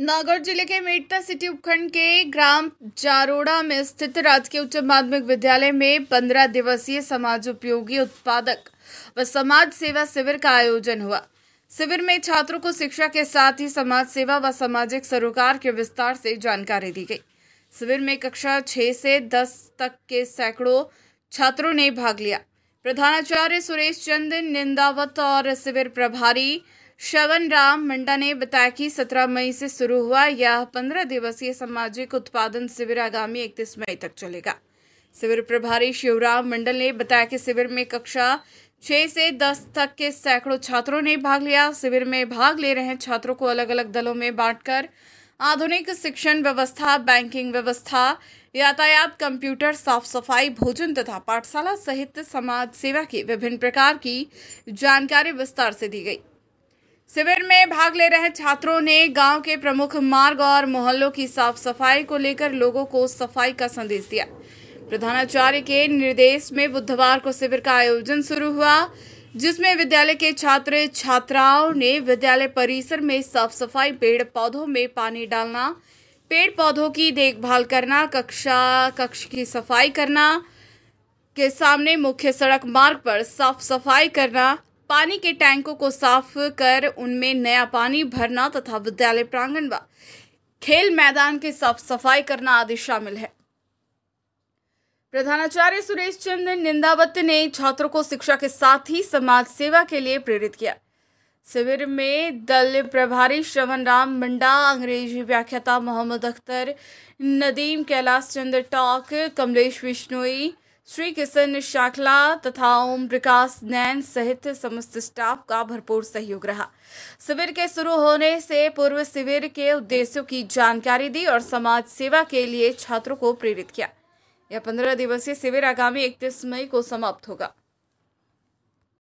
नागौर जिले के मेटता सिटी उपखंड के ग्राम जारोड़ा में स्थित राजकीय उच्च माध्यमिक विद्यालय में पंद्रह दिवसीय समाज उपयोगी उत्पादक व समाज सेवा शिविर का आयोजन हुआ शिविर में छात्रों को शिक्षा के साथ ही समाज सेवा व सामाजिक सरोकार के विस्तार से जानकारी दी गई शिविर में कक्षा छह से दस तक के सैकड़ों छात्रों ने भाग लिया प्रधानाचार्य सुरेश चंद निंदावत और शिविर प्रभारी श्रवण राम मंडा ने बताया कि 17 मई से शुरू हुआ यह 15 दिवसीय सामाजिक उत्पादन शिविर आगामी 31 मई तक चलेगा शिविर प्रभारी शिवराम मंडल ने बताया कि शिविर में कक्षा 6 से 10 तक के सैकड़ों छात्रों ने भाग लिया शिविर में भाग ले रहे छात्रों को अलग अलग दलों में बांटकर आधुनिक शिक्षण व्यवस्था बैंकिंग व्यवस्था यातायात कंप्यूटर साफ सफाई भोजन तथा पाठशाला सहित समाज सेवा की विभिन्न प्रकार की जानकारी विस्तार से दी गई शिविर में भाग ले रहे छात्रों ने गांव के प्रमुख मार्ग और मोहल्लों की साफ सफाई को लेकर लोगों को सफाई का संदेश दिया प्रधानाचार्य के निर्देश में बुधवार को शिविर का आयोजन शुरू हुआ जिसमें विद्यालय के छात्र छात्राओं ने विद्यालय परिसर में साफ सफाई पेड़ पौधों में पानी डालना पेड़ पौधों की देखभाल करना कक्षा कक्ष की सफाई करना के सामने मुख्य सड़क मार्ग पर साफ सफाई करना पानी के टैंकों को साफ कर उनमें नया पानी भरना तथा विद्यालय प्रांगण व खेल मैदान की साफ सफाई करना आदि शामिल है प्रधानाचार्य सुरेश चंद्र निंदावत ने छात्रों को शिक्षा के साथ ही समाज सेवा के लिए प्रेरित किया शिविर में दल प्रभारी श्रवण राम मंडा अंग्रेजी व्याख्याता मोहम्मद अख्तर नदीम कैलाश चंद्र टॉक कमलेश विश्नोई श्री किशन शाखला तथा ओम प्रकाश नैन सहित समस्त स्टाफ का भरपूर सहयोग रहा शिविर के शुरू होने से पूर्व शिविर के उद्देश्यों की जानकारी दी और समाज सेवा के लिए छात्रों को प्रेरित किया यह पंद्रह दिवसीय शिविर आगामी इकतीस मई को समाप्त होगा